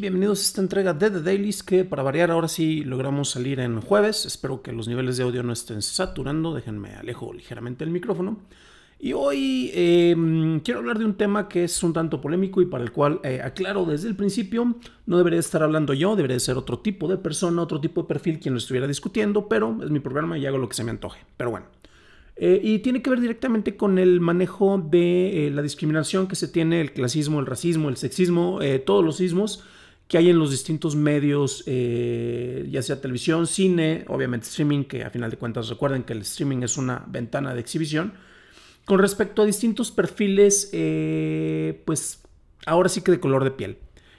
bienvenidos a esta entrega de The Dailies que para variar ahora sí logramos salir en jueves. Espero que los niveles de audio no estén saturando, déjenme alejo ligeramente el micrófono. Y hoy em, quiero hablar de un tema que es un tanto polémico y para el cual eh, aclaro desde el principio, no debería estar hablando yo, debería ser otro tipo de persona, otro tipo de perfil quien lo estuviera discutiendo, pero es mi programa y hago lo que se me antoje. Pero bueno, eh, y tiene que ver directamente con el manejo de eh, la discriminación que se tiene, el clasismo, el racismo, el sexismo, todos los sismos que hay en los distintos medios, eh, ya sea televisión, cine, obviamente streaming, que a final de cuentas recuerden que el streaming es una ventana de exhibición, con respecto a distintos perfiles, eh, pues ahora sí que de color de piel.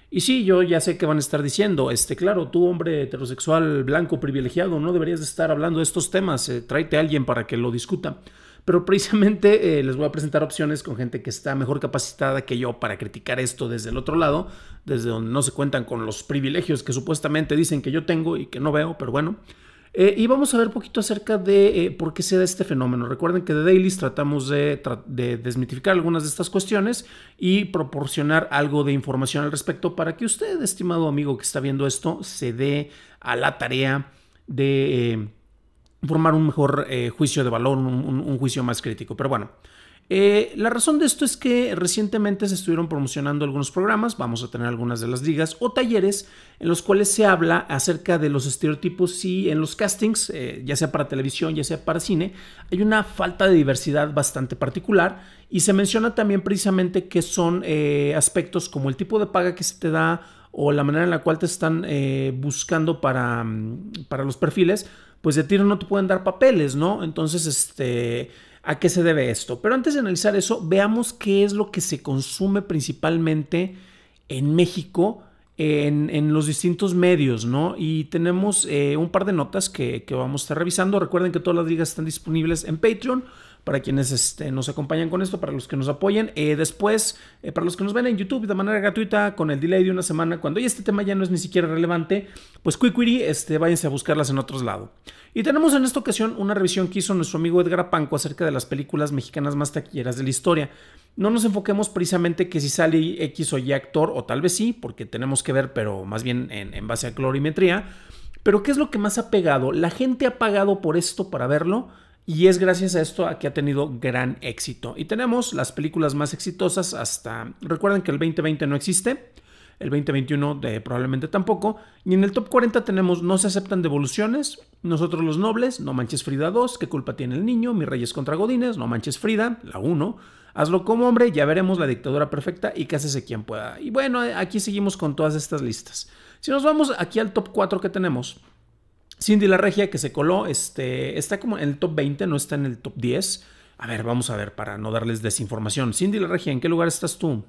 Y sí, yo ya sé que van a estar diciendo, este, claro, tú hombre heterosexual, blanco, privilegiado, no deberías estar hablando de estos temas, eh, tráete a alguien para que lo discuta pero precisamente eh, les voy a presentar opciones con gente que está mejor capacitada que yo para criticar esto desde el otro lado, desde donde no se cuentan con los privilegios que supuestamente dicen que yo tengo y que no veo, pero bueno. Eh, y vamos a ver poquito acerca de eh, por qué se da este fenómeno. Recuerden que de Dailies tratamos de, desmitificar algunas de estas cuestiones y proporcionar algo de información al respecto para que usted, estimado amigo que está viendo esto, se dé a la tarea de formar un mejor eh, juicio de valor, un, juicio más crítico. Pero bueno, eh, la razón de esto es que recientemente se estuvieron promocionando algunos programas, vamos a tener algunas de las ligas o talleres en los cuales se habla acerca de los estereotipos y en los castings, eh, ya sea para televisión, ya sea para cine, hay una falta de diversidad bastante particular y se menciona también precisamente que son aspectos como el tipo de paga que se te da o la manera en la cual te están buscando para, mm, para los perfiles pues de tiro no te pueden dar papeles, ¿no? Entonces, este, ¿a qué se debe esto? Pero antes de analizar eso, veamos qué es lo que se consume principalmente en México. En, los distintos medios, ¿no? Y tenemos eh, un par de notas que, que vamos a estar revisando. Recuerden que todas las ligas están disponibles en Patreon para quienes este, nos acompañan con esto, para los que nos apoyen eh, después, eh, para los que nos ven en YouTube de manera gratuita, con el delay de una semana, cuando ya este tema ya no es ni siquiera relevante, pues quick este, váyanse a buscarlas en otros lados. Y tenemos en esta ocasión una revisión que hizo nuestro amigo Edgar Apanco acerca de las películas mexicanas más taquilleras de la historia. No nos enfoquemos precisamente que si sale X o Y actor, o tal vez sí, porque tenemos que ver, pero más bien en, base a clorimetría Pero ¿qué es lo que más ha pegado? La gente ha pagado por esto para verlo. Y es gracias a esto a que ha tenido gran éxito. Y tenemos las películas más exitosas hasta... Recuerden que el 2020 no existe, el 2021 de, probablemente tampoco. Y en el top 40 tenemos No se aceptan devoluciones, Nosotros los Nobles, No Manches Frida 2, ¿Qué culpa tiene el niño? Mis Reyes contra Godines, No Manches Frida, la 1. Hazlo como hombre, ya veremos la dictadura perfecta y cásese quien pueda. Y bueno, aquí seguimos con todas estas listas. Si nos vamos aquí al top 4 que tenemos, Cindy La Regia, que se coló, este, está como en el top 20, no está en el top 10. A ver, vamos a ver, para no darles desinformación. Cindy La Regia, ¿en qué lugar estás tú?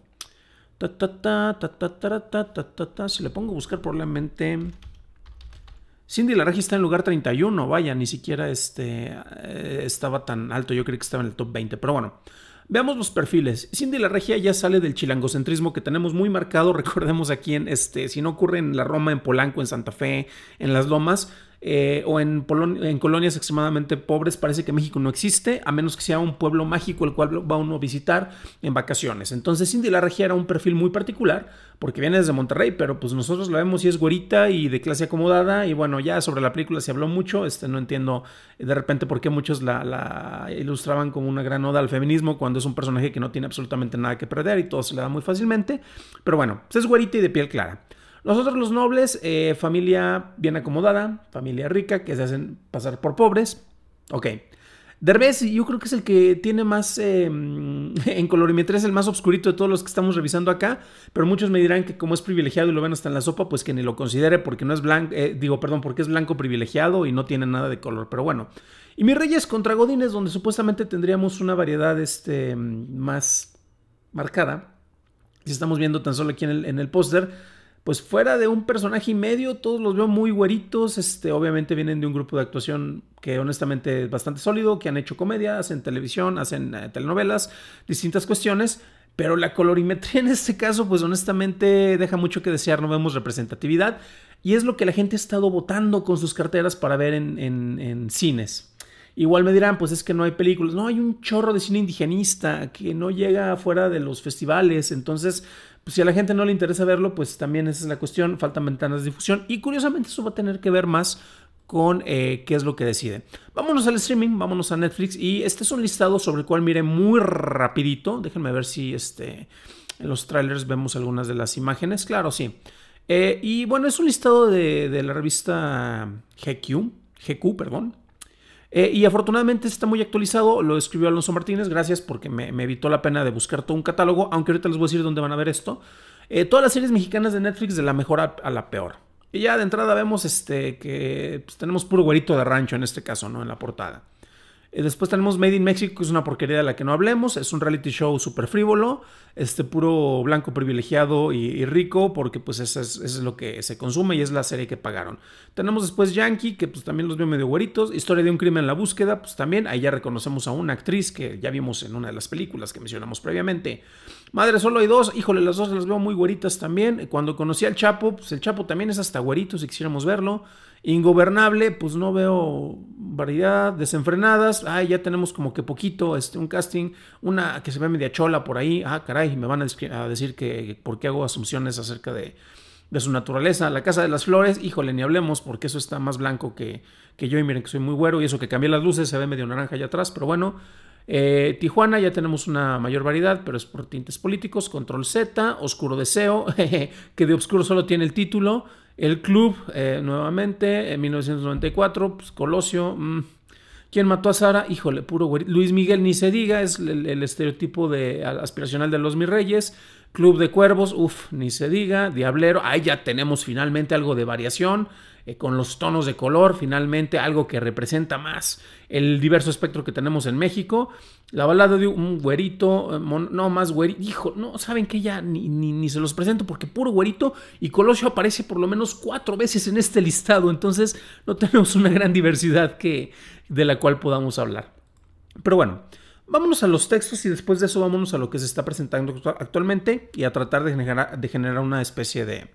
Ta, ta, ta, si le pongo a buscar probablemente... Cindy La Regia está en lugar 31, vaya, ni siquiera este, eh, estaba tan alto, yo creí que estaba en el top 20, pero bueno. Veamos los perfiles. Cindy La Regia ya sale del chilangocentrismo que tenemos muy marcado, recordemos aquí en este, si no ocurre en la Roma, en Polanco, en Santa Fe, en las Lomas, eh, o en, colonias extremadamente pobres, parece que México no existe, a menos que sea un pueblo mágico el cual va uno a visitar en vacaciones. Entonces Cindy la Regia era un perfil muy particular, porque viene desde Monterrey, pero pues nosotros la vemos y es güerita y de clase acomodada, y bueno, ya sobre la película se habló mucho, este, no entiendo de repente por qué muchos la, ilustraban como una gran oda al feminismo cuando es un personaje que no tiene absolutamente nada que perder y todo se le da muy fácilmente, pero bueno, pues, es güerita y de piel clara. Nosotros los nobles, eh, familia bien acomodada, familia rica, que se hacen pasar por pobres. Ok. Derbez, yo creo que es el que tiene más em, en colorimetría, es el más oscurito de todos los que estamos revisando acá, pero muchos me dirán que como es privilegiado y lo ven hasta en la sopa, pues que ni lo considere porque no es blanco, eh, digo, perdón, porque es blanco privilegiado y no tiene nada de color, pero bueno. Y mi reyes contra Godines, donde supuestamente tendríamos una variedad este, más marcada, si estamos viendo tan solo aquí en el, en el póster, pues fuera de un personaje y medio, todos los veo muy güeritos. Este, obviamente vienen de un grupo de actuación que honestamente es bastante sólido, que han hecho comedia, hacen televisión, hacen eh, telenovelas, distintas cuestiones. Pero la colorimetría en este caso, pues honestamente deja mucho que desear, no vemos representatividad. Y es lo que la gente ha estado votando con sus carteras para ver en, en cines. Igual me dirán, pues es que no hay películas. No, hay un chorro de cine indigenista que no llega fuera de los festivales. Entonces, pues si a la gente no le interesa verlo, pues también esa es la cuestión, faltan ventanas de difusión y curiosamente eso va a tener que ver más con eh, qué es lo que decide. Vámonos al streaming, vámonos a Netflix y este es un listado sobre el cual mire muy rapidito, déjenme ver si este, en los trailers vemos algunas de las imágenes, claro, sí. Eh, y bueno, es un listado de, de la revista GQ, GQ, perdón, eh, y afortunadamente está muy actualizado, lo escribió Alonso Martínez, gracias porque me, evitó la pena de buscar todo un catálogo, aunque ahorita les voy a decir dónde van a ver esto. Eh, todas las series mexicanas de Netflix de la mejor a, la peor. Y ya de entrada vemos este, que pues, tenemos puro güerito de rancho en este caso, ¿no? En la portada. Eh, después tenemos Made in Mexico, que es una porquería de la que no hablemos. Es un reality show súper frívolo, este puro blanco privilegiado y, rico, porque pues eso es, lo que se consume y es la serie que pagaron. Tenemos después Yankee, que pues también los veo medio güeritos. Historia de un crimen en la búsqueda, pues también ahí ya reconocemos a una actriz que ya vimos en una de las películas que mencionamos previamente. Madre, solo hay dos. Híjole, las dos las veo muy güeritas también. Cuando conocí al Chapo, pues el Chapo también es hasta güerito si quisiéramos verlo. Ingobernable, pues no veo variedad, desenfrenadas, ay, ya tenemos como que poquito, este, un casting, una que se ve media chola por ahí, ah, caray, me van a, decir que porque hago asunciones acerca de, su naturaleza. La Casa de las Flores, híjole, ni hablemos porque eso está más blanco que, que yo y miren que soy muy güero y eso que cambié las luces se ve medio naranja allá atrás, pero bueno. Eh, Tijuana ya tenemos una mayor variedad, pero es por tintes políticos. Control Z, Oscuro Deseo, que de Oscuro solo tiene el título. El club, eh, nuevamente, en 1994, pues, Colosio. Mm, ¿Quién mató a Sara? Híjole, puro Luis Miguel, ni se diga, es el, estereotipo de, aspiracional de los mis Club de Cuervos, uff, ni se diga. Diablero, ahí ya tenemos finalmente algo de variación eh, con los tonos de color, finalmente algo que representa más el diverso espectro que tenemos en México. La balada de un güerito, eh, no más güerito. Dijo, no, ¿saben que Ya ni, ni, se los presento porque puro güerito y Colosio aparece por lo menos cuatro veces en este listado. Entonces no tenemos una gran diversidad que, de la cual podamos hablar. Pero bueno, vámonos a los textos y después de eso vámonos a lo que se está presentando actualmente y a tratar de generar, de generar una especie de,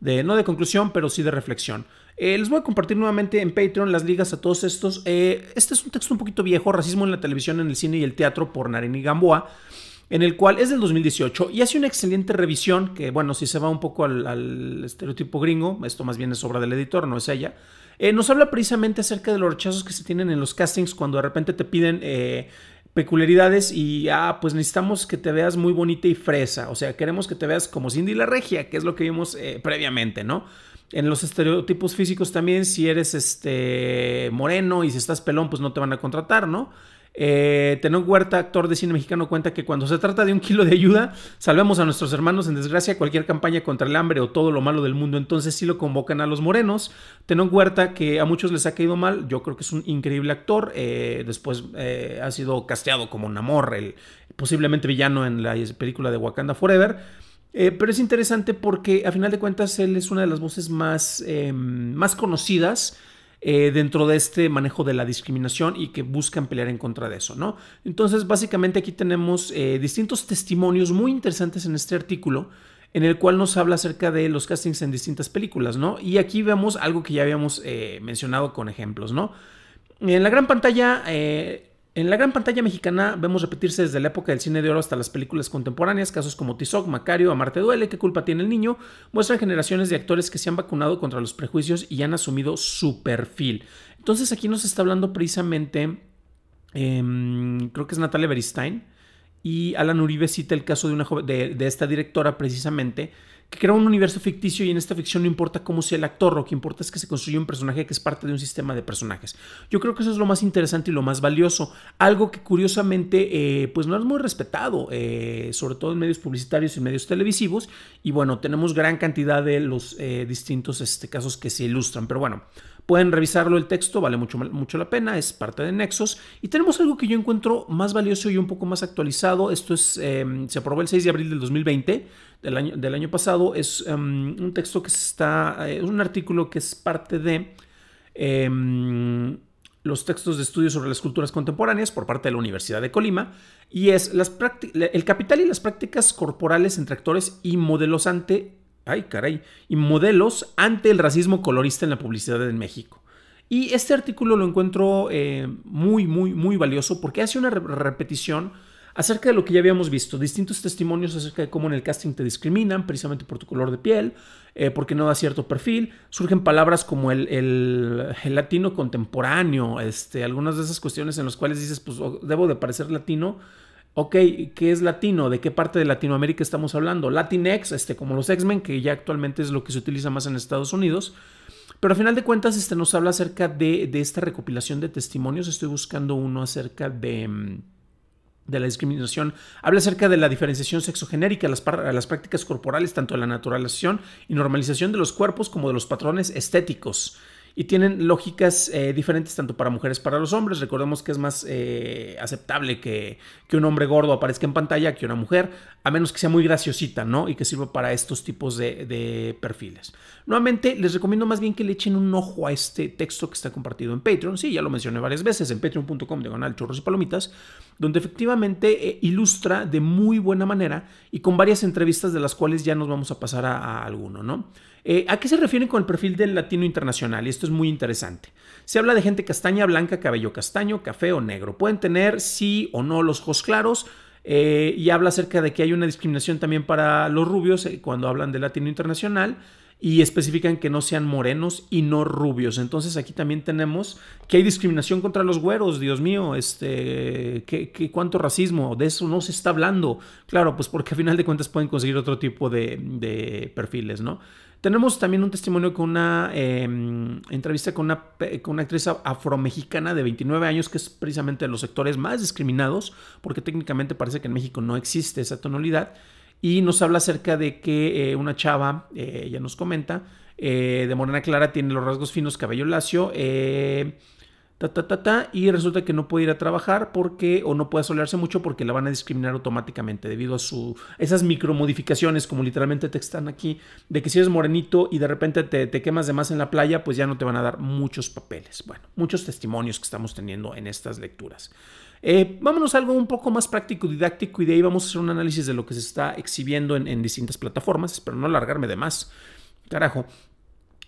de, no de conclusión, pero sí de reflexión. Eh, les voy a compartir nuevamente en Patreon las ligas a todos estos. Eh, este es un texto un poquito viejo, Racismo en la televisión, en el cine y el teatro por Narini Gamboa, en el cual es del 2018 y hace una excelente revisión que, bueno, si se va un poco al, estereotipo gringo, esto más bien es obra del editor, no es ella. Eh, nos habla precisamente acerca de los rechazos que se tienen en los castings cuando de repente te piden peculiaridades y, ah, pues necesitamos que te veas muy bonita y fresa. O sea, queremos que te veas como Cindy la Regia, que es lo que vimos previamente, ¿no? En los estereotipos físicos también, si eres este moreno y si estás pelón, pues no te van a contratar, ¿no? Eh, Huerta, actor de cine mexicano, cuenta que cuando se trata de un kilo de ayuda, salvemos a nuestros hermanos en desgracia cualquier campaña contra el hambre o todo lo malo del mundo. Entonces sí lo convocan a los morenos. Tenón Huerta, que a muchos les ha caído mal, yo creo que es un increíble actor. Eh, después eh, ha sido casteado como Namor, el posiblemente villano en la película de Wakanda Forever. Eh, pero es interesante porque a final de cuentas él es una de las voces más, eh, más conocidas eh, dentro de este manejo de la discriminación y que buscan pelear en contra de eso, ¿no? Entonces, básicamente aquí tenemos distintos testimonios muy interesantes en este artículo en el cual nos habla acerca de los castings en distintas películas, ¿no? Y aquí vemos algo que ya habíamos mencionado con ejemplos, ¿no? En la gran pantalla, en la gran pantalla mexicana vemos repetirse desde la época del cine de oro hasta las películas contemporáneas casos como Tizoc, Macario, Amarte Duele, ¿Qué culpa tiene el niño? muestran generaciones de actores que se han vacunado contra los prejuicios y han asumido su perfil. Entonces aquí nos está hablando precisamente, em, creo que es Natalia Beristain, y Alan Uribe cita el caso de, una de esta directora precisamente que crea un universo ficticio y en esta ficción no importa cómo sea el actor, lo que importa es que se construye un personaje que es parte de un sistema de personajes. Yo creo que eso es lo más interesante y lo más valioso, algo que curiosamente eh, pues no es muy respetado, eh, sobre todo en medios publicitarios y medios televisivos, y bueno, tenemos gran cantidad de los eh, distintos este, casos que se ilustran, pero bueno. Pueden revisarlo el texto, vale mucho, mucho la pena, es parte de Nexos. Y tenemos algo que yo encuentro más valioso y un poco más actualizado. Esto es, em, se aprobó el 6 de abril del 2020, del año, del año pasado. Es em, un texto que está, es eh, un artículo que es parte de... Em, los textos de estudio sobre las culturas contemporáneas por parte de la Universidad de Colima, y es las el capital y las prácticas corporales entre actores y modelos ante ay caray, y modelos ante el racismo colorista en la publicidad en México. Y este artículo lo encuentro eh, muy, muy, muy valioso porque hace una repetición acerca de lo que ya habíamos visto, distintos testimonios acerca de cómo en el casting te discriminan precisamente por tu color de piel, eh, porque no da cierto perfil, surgen palabras como el, latino contemporáneo, este, algunas de esas cuestiones en las cuales dices, pues debo de parecer latino, Ok, ¿qué es latino? ¿De qué parte de Latinoamérica estamos hablando? Latinx, este, como los X-Men, que ya actualmente es lo que se utiliza más en Estados Unidos. Pero a final de cuentas este, nos habla acerca de, de esta recopilación de testimonios. Estoy buscando uno acerca de mm, de la discriminación, habla acerca de la diferenciación sexogenérica, las, las prácticas corporales, tanto de la naturalización y normalización de los cuerpos como de los patrones estéticos y tienen lógicas eh, diferentes tanto para mujeres para los hombres. Recordemos que es más eh, aceptable que, que, un hombre gordo aparezca en pantalla que una mujer, a menos que sea muy graciosita, ¿no? Y que sirva para estos tipos de, perfiles. Nuevamente, les recomiendo más bien que le echen un ojo a este texto que está compartido en Patreon. Sí, ya lo mencioné varias veces, en patreon.com de diagonal churros y palomitas, donde efectivamente eh, ilustra de muy buena manera y con varias entrevistas de las cuales ya nos vamos a pasar a, alguno, ¿no? ¿A qué se refieren con el perfil del latino internacional? Y esto muy interesante. Se habla de gente castaña, blanca, cabello castaño, café o negro. Pueden tener sí o no los ojos claros. Eh, y habla acerca de que hay una discriminación también para los rubios eh, cuando hablan de latino internacional y especifican que no sean morenos y no rubios. Entonces aquí también tenemos que hay discriminación contra los güeros, Dios mío, este, ¿qué, cuánto racismo? De eso no se está hablando. Claro, pues porque a final de cuentas pueden conseguir otro tipo de perfiles, ¿no? Tenemos también un testimonio con una em, entrevista con una, con una actriz afromexicana de 29 años, que es precisamente de los sectores más discriminados, porque técnicamente parece que en México no existe esa tonalidad. Y nos habla acerca de que eh, una chava, eh, ella nos comenta, eh, de Morena Clara tiene los rasgos finos, cabello lacio, y resulta que no puede ir a trabajar porque, o no puede solearse mucho porque la van a discriminar automáticamente debido a su, esas micromodificaciones, como literalmente te están aquí, de que si eres morenito y de repente te, quemas de más en la playa, pues ya no te van a dar muchos papeles. Bueno, muchos testimonios que estamos teniendo en estas lecturas. Eh, vámonos a algo un poco más práctico, didáctico, y de ahí vamos a hacer un análisis de lo que se está exhibiendo en, distintas plataformas. Espero no alargarme de más. Carajo.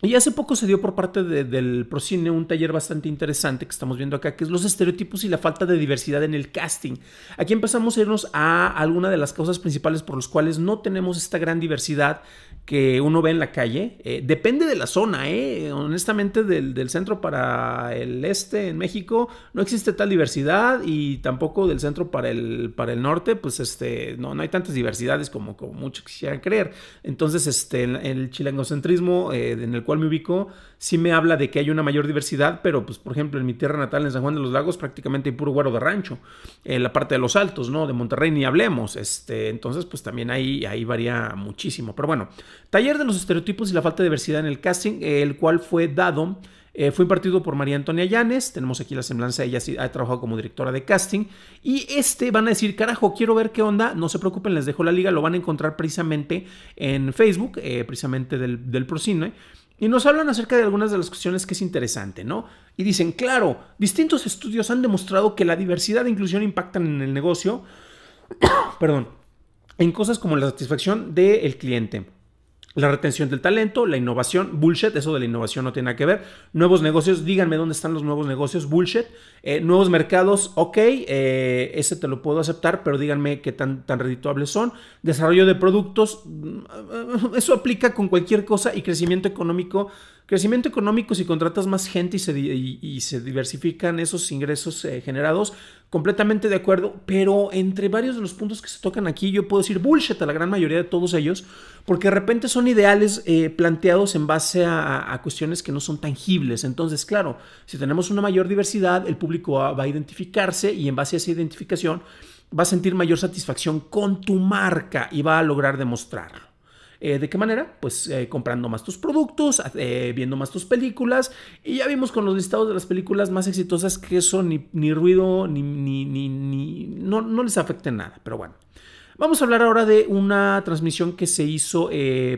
Y hace poco se dio por parte del Procine un taller bastante interesante que estamos viendo acá, que es los estereotipos y la falta de diversidad en el casting. Aquí empezamos a irnos a alguna de las causas principales por las cuales no tenemos esta gran diversidad que uno ve en la calle. Eh, depende de la zona, ¿eh? honestamente del, centro para el este en México no existe tal diversidad y tampoco del centro para el, para el norte, pues este, no, no hay tantas diversidades como, como muchos quisieran creer. Entonces este, el, el eh, en el cual me ubico sí me habla de que hay una mayor diversidad, pero pues por ejemplo en mi tierra natal en San Juan de los Lagos prácticamente hay puro guaro de rancho, en eh, la parte de los altos, ¿no? De Monterrey ni hablemos, este, entonces pues también ahí, ahí varía muchísimo, pero bueno. Taller de los estereotipos y la falta de diversidad en el casting, eh, el cual fue dado eh, fue impartido por María Antonia Llanes. Tenemos aquí la semblanza, ella ha trabajado como directora de casting. Y este van a decir, carajo, quiero ver qué onda. No se preocupen, les dejo la liga, lo van a encontrar precisamente en Facebook, eh, precisamente del, del Procine. Y nos hablan acerca de algunas de las cuestiones que es interesante, ¿no? Y dicen, claro, distintos estudios han demostrado que la diversidad e inclusión impactan en el negocio, perdón, en cosas como la satisfacción del cliente la retención del talento, la innovación, bullshit, eso de la innovación no tiene nada que ver. Nuevos negocios, díganme dónde están los nuevos negocios, bullshit. Eh, nuevos mercados, ok, eh, ese te lo puedo aceptar, pero díganme qué tan, tan redituables son. Desarrollo de productos, mm, eso aplica con cualquier cosa y crecimiento económico Crecimiento económico, si contratas más gente y se, diversifican esos ingresos eh, generados, completamente de acuerdo, pero entre varios de los puntos que se tocan aquí, yo puedo decir bullshit a la gran mayoría de todos ellos, porque de repente son ideales eh, planteados en base a, cuestiones que no son tangibles. Entonces, claro, si tenemos una mayor diversidad, el público va, va a identificarse y en base a esa identificación va a sentir mayor satisfacción con tu marca y va a lograr demostrarlo. Eh, ¿De qué manera? Pues eh, comprando más tus productos, eh, viendo más tus películas. Y ya vimos con los listados de las películas más exitosas que eso ni, ruido, ni, ni, ni no, no, les afecte nada. Pero bueno. Vamos a hablar ahora de una transmisión que se hizo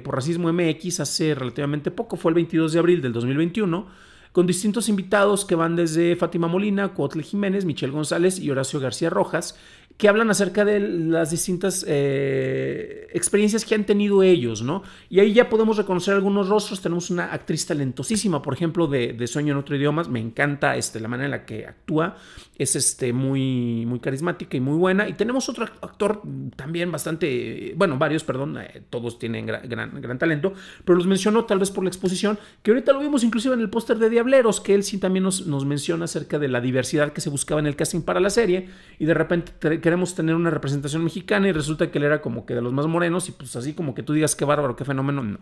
por Racismo MX hace relativamente poco, fue el 22 de abril del 2021 con distintos invitados que van desde Fátima Molina, Cuotle Jiménez, Michelle González y Horacio García Rojas, que hablan acerca de las distintas eh, experiencias que han tenido ellos, ¿no? Y ahí ya podemos reconocer algunos rostros. Tenemos una actriz talentosísima, por ejemplo, de, Sueño en otro idioma. Me encanta este, la manera en la que actúa. Es este, muy, muy carismática y muy buena. Y tenemos otro actor también bastante, bueno, varios, perdón, eh, todos tienen gran, gran, talento, pero los mencionó tal vez por la exposición, que ahorita lo vimos inclusive en el póster de Diableros, que él sí también nos, nos menciona acerca de la diversidad que se buscaba en el casting para la serie. Y de repente queremos tener una representación mexicana y resulta que él era como que de los más morenos y pues así como que tú digas qué bárbaro, qué fenómeno, no.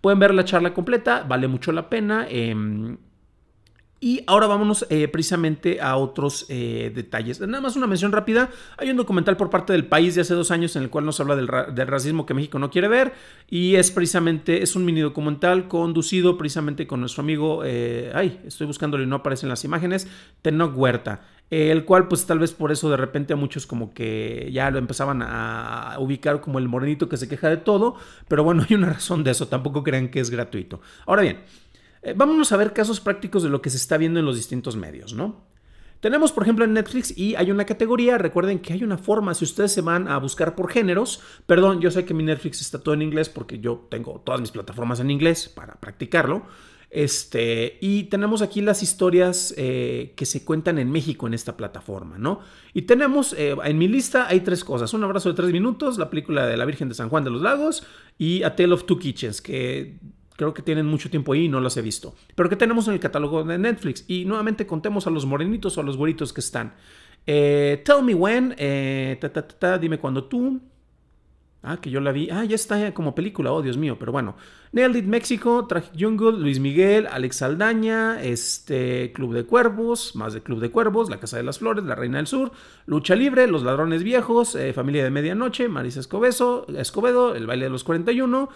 Pueden ver la charla completa, vale mucho la pena. Em, y ahora vámonos eh, precisamente a otros eh, detalles. Nada más una mención rápida. Hay un documental por parte del país de hace dos años en el cual nos habla del, racismo que México no quiere ver. Y es precisamente, es un mini documental conducido precisamente con nuestro amigo, eh, ay, estoy buscándolo y no aparecen las imágenes, Tenoch Huerta. Eh, el cual pues tal vez por eso de repente a muchos como que ya lo empezaban a ubicar como el morenito que se queja de todo, pero bueno, hay una razón de eso, tampoco crean que es gratuito. Ahora bien, eh, vámonos a ver casos prácticos de lo que se está viendo en los distintos medios, ¿no? Tenemos, por ejemplo, en Netflix y hay una categoría, recuerden que hay una forma, si ustedes se van a buscar por géneros, perdón, yo sé que mi Netflix está todo en inglés porque yo tengo todas mis plataformas en inglés para practicarlo, este, y tenemos aquí las historias eh, que se cuentan en México en esta plataforma, ¿no? Y tenemos, eh, en mi lista hay tres cosas. Un abrazo de tres minutos, la película de La Virgen de San Juan de los Lagos y A Tale of Two Kitchens, que creo que tienen mucho tiempo ahí y no las he visto. Pero que tenemos en el catálogo de Netflix. Y nuevamente contemos a los morenitos o a los güeritos que están. Eh, tell me when, dime cuando tú. Ah, que yo la vi. Ah, ya está eh, como película, oh Dios mío, pero bueno. Nailed It México, Tragic Jungle, Luis Miguel, Alex Aldaña, este, Club de Cuervos, más de Club de Cuervos, La Casa de las Flores, La Reina del Sur, Lucha Libre, Los Ladrones Viejos, eh, Familia de Medianoche, Marisa Escobedo, El Baile de los 41.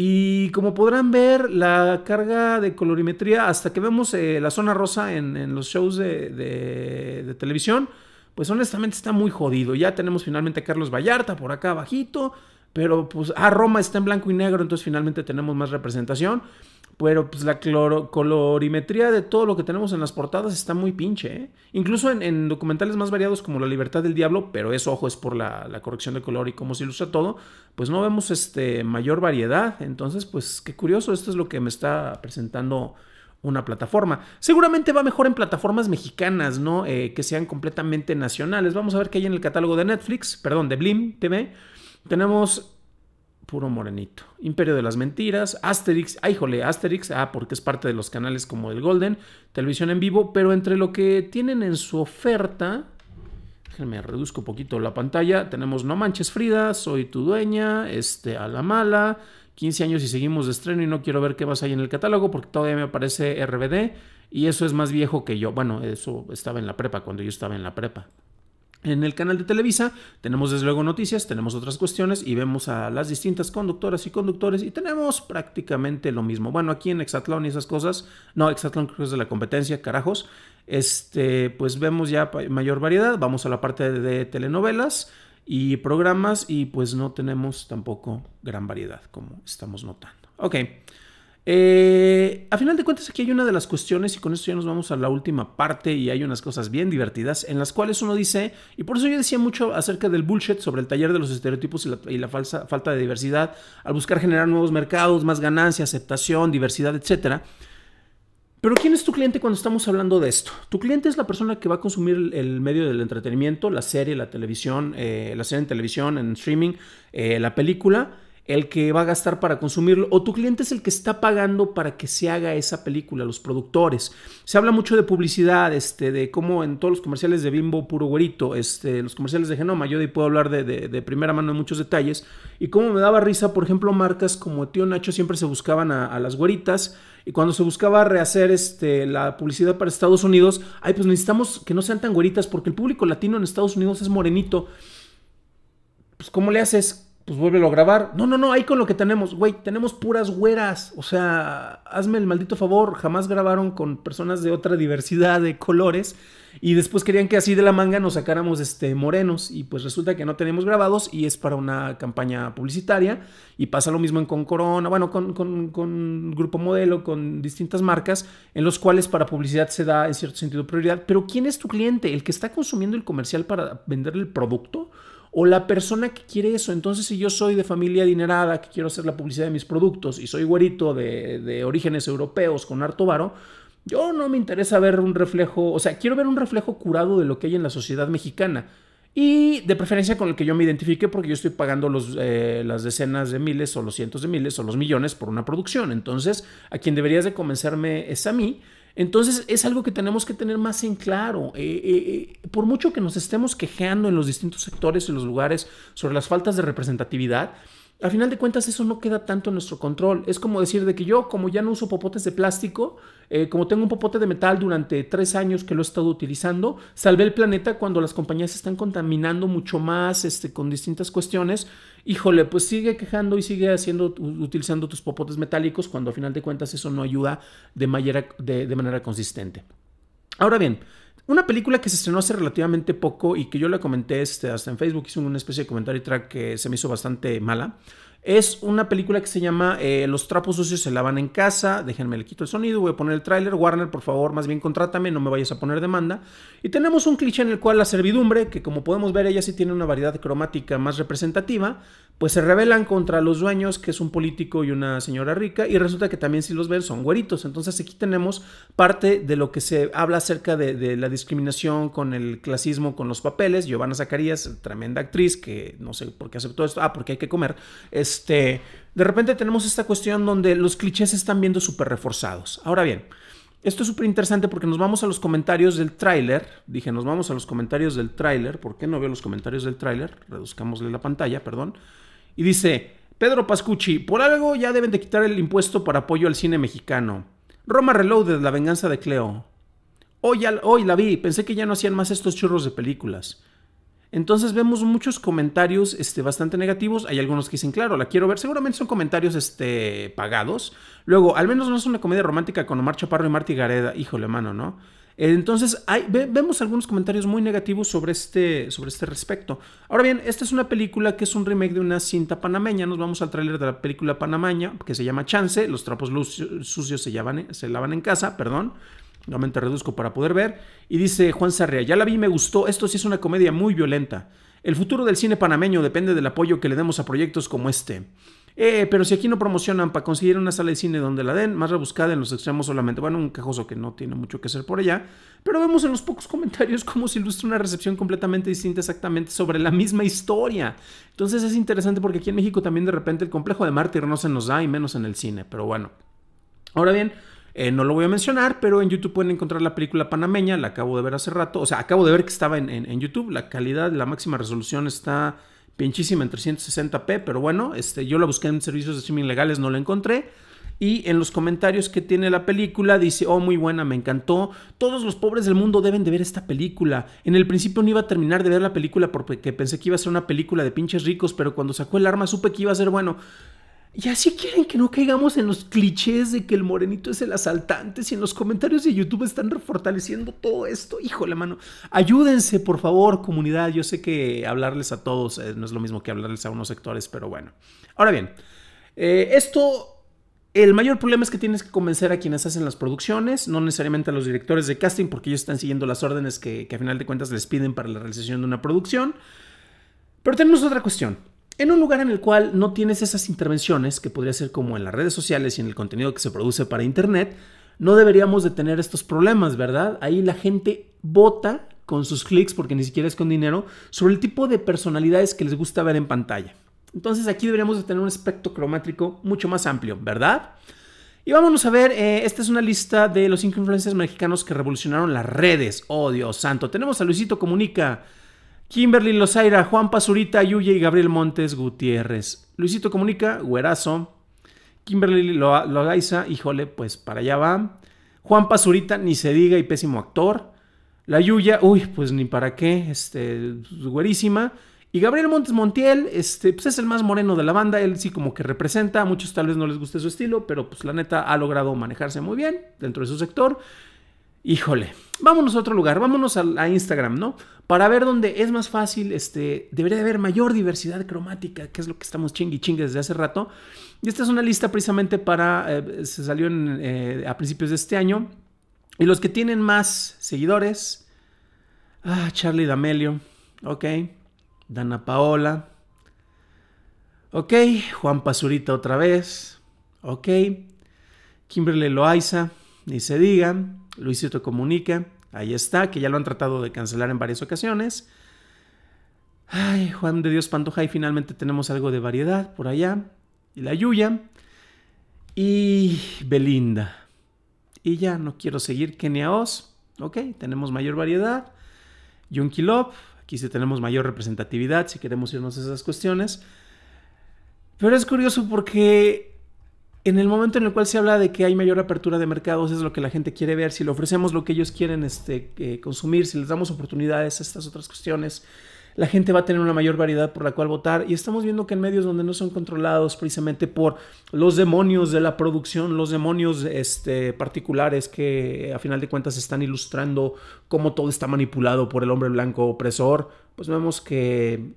Y como podrán ver, la carga de colorimetría, hasta que vemos eh, la zona rosa en, los shows de, de televisión, pues honestamente está muy jodido. Ya tenemos finalmente a Carlos Vallarta por acá abajito, pero pues a ah, Roma está en blanco y negro, entonces finalmente tenemos más representación. Pero pues la colorimetría de todo lo que tenemos en las portadas está muy pinche. ¿eh? Incluso en, documentales más variados como La Libertad del Diablo, pero eso, ojo, es por la, corrección de color y cómo se ilustra todo, pues no vemos este, mayor variedad. Entonces, pues qué curioso, esto es lo que me está presentando una plataforma. Seguramente va mejor en plataformas mexicanas, ¿no? Eh, que sean completamente nacionales. Vamos a ver qué hay en el catálogo de Netflix, perdón, de Blim TV. Tenemos puro morenito. Imperio de las Mentiras, Asterix, ay jole, Asterix, ah, porque es parte de los canales como el Golden, Televisión en Vivo, pero entre lo que tienen en su oferta, déjenme reduzco un poquito la pantalla, tenemos No Manches Frida, Soy tu dueña, este, A la Mala, 15 años y seguimos de estreno y no quiero ver qué más hay en el catálogo porque todavía me aparece RBD y eso es más viejo que yo. Bueno, eso estaba en la prepa, cuando yo estaba en la prepa. En el canal de Televisa tenemos desde luego noticias, tenemos otras cuestiones y vemos a las distintas conductoras y conductores y tenemos prácticamente lo mismo. Bueno, aquí en Exatlón y esas cosas, no, Exatlón creo que es de la competencia, carajos, este, pues vemos ya mayor variedad, vamos a la parte de telenovelas, y programas y pues no tenemos tampoco gran variedad como estamos notando. Ok, eh, a final de cuentas aquí hay una de las cuestiones y con esto ya nos vamos a la última parte y hay unas cosas bien divertidas en las cuales uno dice, y por eso yo decía mucho acerca del bullshit sobre el taller de los estereotipos y la, y la falsa, falta de diversidad, al buscar generar nuevos mercados, más ganancia, aceptación, diversidad, etcétera. Pero ¿quién es tu cliente cuando estamos hablando de esto? Tu cliente es la persona que va a consumir el, medio del entretenimiento, la serie, la televisión, eh, la serie en televisión, en streaming, eh, la película el que va a gastar para consumirlo o tu cliente es el que está pagando para que se haga esa película, los productores. Se habla mucho de publicidad, este, de cómo en todos los comerciales de Bimbo Puro Güerito, este, los comerciales de Genoma, yo puedo hablar de, de, primera mano en muchos detalles y cómo me daba risa, por ejemplo, marcas como Tío Nacho siempre se buscaban a, las güeritas y cuando se buscaba rehacer este, la publicidad para Estados Unidos, ay, pues necesitamos que no sean tan güeritas porque el público latino en Estados Unidos es morenito. Pues, ¿cómo le haces? pues vuélvelo a grabar. No, no, no, ahí con lo que tenemos, güey, tenemos puras güeras. O sea, hazme el maldito favor, jamás grabaron con personas de otra diversidad de colores. Y después querían que así de la manga nos sacáramos este, morenos. Y pues resulta que no tenemos grabados y es para una campaña publicitaria. Y pasa lo mismo en con Corona, bueno, con, con, Grupo Modelo, con distintas marcas, en los cuales para publicidad se da en cierto sentido prioridad. Pero ¿quién es tu cliente? ¿El que está consumiendo el comercial para venderle el producto? o la persona que quiere eso. Entonces, si yo soy de familia adinerada, que quiero hacer la publicidad de mis productos y soy güerito de, orígenes europeos con harto varo, yo no me interesa ver un reflejo, o sea, quiero ver un reflejo curado de lo que hay en la sociedad mexicana. Y de preferencia con el que yo me identifique porque yo estoy pagando los, eh, las decenas de miles o los cientos de miles o los millones por una producción. Entonces, a quien deberías de convencerme es a mí. Entonces es algo que tenemos que tener más en claro. Eh, eh, eh, por mucho que nos estemos quejando en los distintos sectores y los lugares sobre las faltas de representatividad, a final de cuentas eso no queda tanto en nuestro control. Es como decir de que yo, como ya no uso popotes de plástico, eh, como tengo un popote de metal durante tres años que lo he estado utilizando, salvé el planeta cuando las compañías están contaminando mucho más este, con distintas cuestiones. Híjole, pues sigue quejando y sigue haciendo, utilizando tus popotes metálicos cuando a final de cuentas eso no ayuda de manera, de manera consistente. Ahora bien, una película que se estrenó hace relativamente poco y que yo la comenté este, hasta en Facebook, hice una especie de comentario track que se me hizo bastante mala, es una película que se llama eh, Los trapos sucios se lavan en casa. Déjenme, le quito el sonido, voy a poner el tráiler. Warner, por favor, más bien contrátame, no me vayas a poner demanda. Y tenemos un cliché en el cual la servidumbre, que como podemos ver ella sí tiene una variedad cromática más representativa, pues se rebelan contra los dueños, que es un político y una señora rica, y resulta que también si los ven son güeritos. Entonces aquí tenemos parte de lo que se habla acerca de, la discriminación con el clasismo, con los papeles. Giovanna Zacarías, tremenda actriz, que no sé por qué aceptó esto, ah, porque hay que comer, es este, de repente tenemos esta cuestión donde los clichés están viendo súper reforzados. Ahora bien, esto es súper interesante porque nos vamos a los comentarios del tráiler. Dije, nos vamos a los comentarios del tráiler. ¿Por qué no veo los comentarios del tráiler? Reduzcámosle la pantalla, perdón. Y dice, Pedro Pascucci, por algo ya deben de quitar el impuesto para apoyo al cine mexicano. Roma Reloaded, la venganza de Cleo. Hoy, hoy la vi, pensé que ya no hacían más estos churros de películas. Entonces vemos muchos comentarios este, bastante negativos. Hay algunos que dicen, claro, la quiero ver. Seguramente son comentarios este, pagados. Luego, al menos no es una comedia romántica con Omar Chaparro y Marty Gareda. Híjole, mano, ¿no? Entonces, vemos algunos comentarios muy negativos sobre este, sobre este respecto. Ahora bien, esta es una película que es un remake de una cinta panameña. Nos vamos al tráiler de la película panameña, que se llama Chance. Los trapos sucios se, se lavan en casa, perdón nuevamente reduzco para poder ver. Y dice Juan Sarria, ya la vi, me gustó, esto sí es una comedia muy violenta. El futuro del cine panameño depende del apoyo que le demos a proyectos como este. Eh, pero si aquí no promocionan para conseguir una sala de cine donde la den, más rebuscada en los extremos solamente. Bueno, un cajoso que no tiene mucho que hacer por allá. Pero vemos en los pocos comentarios cómo se ilustra una recepción completamente distinta exactamente sobre la misma historia. Entonces es interesante porque aquí en México también de repente el complejo de mártir no se nos da y menos en el cine. Pero bueno. Ahora bien, eh, no lo voy a mencionar, pero en YouTube pueden encontrar la película panameña, la acabo de ver hace rato, o sea, acabo de ver que estaba en, YouTube, la calidad, la máxima resolución está pinchísima en 360p, pero bueno, este, yo la busqué en servicios de streaming legales, no la encontré. Y en los comentarios que tiene la película dice, oh, muy buena, me encantó. Todos los pobres del mundo deben de ver esta película. En el principio no iba a terminar de ver la película porque pensé que iba a ser una película de pinches ricos, pero cuando sacó el arma supe que iba a ser, bueno, y así quieren que no caigamos en los clichés de que el morenito es el asaltante. Si en los comentarios de YouTube están refortaleciendo todo esto, hijo la mano. Ayúdense, por favor, comunidad. Yo sé que hablarles a todos eh, no es lo mismo que hablarles a unos sectores, pero bueno. Ahora bien, eh, esto. El mayor problema es que tienes que convencer a quienes hacen las producciones, no necesariamente a los directores de casting, porque ellos están siguiendo las órdenes que, que a final de cuentas les piden para la realización de una producción. Pero tenemos otra cuestión. En un lugar en el cual no tienes esas intervenciones, que podría ser como en las redes sociales y en el contenido que se produce para Internet, no deberíamos de tener estos problemas, ¿verdad? Ahí la gente vota con sus clics, porque ni siquiera es con dinero, sobre el tipo de personalidades que les gusta ver en pantalla. Entonces aquí deberíamos de tener un espectro cromático mucho más amplio, ¿verdad? Y vámonos a ver, eh, esta es una lista de los cinco influencers mexicanos que revolucionaron las redes. Oh, Dios santo, tenemos a Luisito Comunica, Kimberly Lozaira, Juan Pazurita, Yuya y Gabriel Montes Gutiérrez. Luisito Comunica, Güerazo. Kimberly y híjole, pues para allá va. Juan Pazurita, ni se diga, y pésimo actor. La Yuya, uy, pues ni para qué, este, güerísima. Y Gabriel Montes Montiel, este, pues es el más moreno de la banda, él sí como que representa, a muchos tal vez no les guste su estilo, pero pues la neta ha logrado manejarse muy bien dentro de su sector híjole, vámonos a otro lugar, vámonos a, Instagram, ¿no? Para ver dónde es más fácil, este, debería haber mayor diversidad cromática, que es lo que estamos chingui chingue desde hace rato. Y esta es una lista precisamente para, eh, se salió eh, a principios de este año. Y los que tienen más seguidores, ah, Charlie D'Amelio, ok, Dana Paola, ok, Juan Pazurita otra vez, ok, Kimberly Loaiza, ni se diga, Luisito Comunica, ahí está, que ya lo han tratado de cancelar en varias ocasiones. Ay, Juan de Dios Pantoja, y finalmente tenemos algo de variedad por allá. Y la Yuya. Y Belinda. Y ya, no quiero seguir. Kenia Oz. Ok, tenemos mayor variedad. Yunky Aquí sí tenemos mayor representatividad si queremos irnos a esas cuestiones. Pero es curioso porque en el momento en el cual se habla de que hay mayor apertura de mercados, es lo que la gente quiere ver, si le ofrecemos lo que ellos quieren este, consumir, si les damos oportunidades a estas otras cuestiones, la gente va a tener una mayor variedad por la cual votar. Y estamos viendo que en medios donde no son controlados precisamente por los demonios de la producción, los demonios este, particulares que a final de cuentas están ilustrando cómo todo está manipulado por el hombre blanco opresor, pues vemos que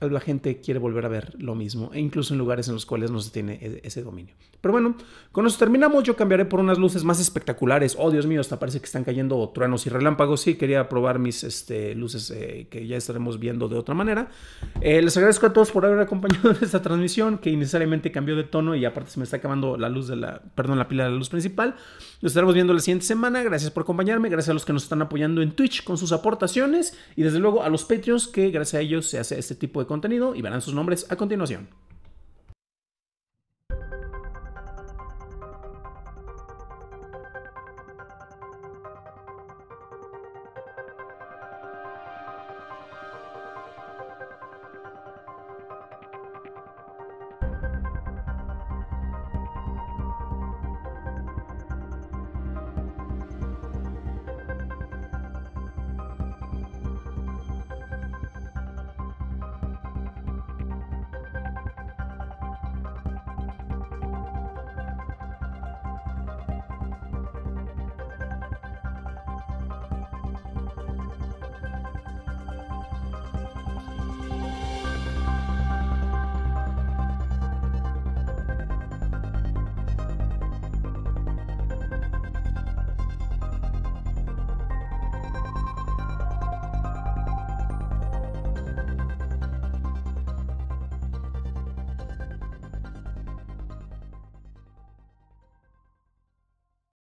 la gente quiere volver a ver lo mismo, e incluso en lugares en los cuales no se tiene e, ese dominio. Pero bueno, con eso terminamos. Yo cambiaré por unas luces más espectaculares. Oh, Dios mío, hasta parece que están cayendo truenos y relámpagos. Sí, quería probar mis este, luces eh, que ya estaremos viendo de otra manera. Eh, les agradezco a todos por haber acompañado esta transmisión, que innecesariamente cambió de tono y aparte se me está acabando la luz de la, perdón, la pila de la luz principal. Nos estaremos viendo la siguiente semana. Gracias por acompañarme. Gracias a los que nos están apoyando en Twitch con sus aportaciones y desde luego a los Patreons, que gracias a ellos se hace este tipo de contenido y verán sus nombres a continuación.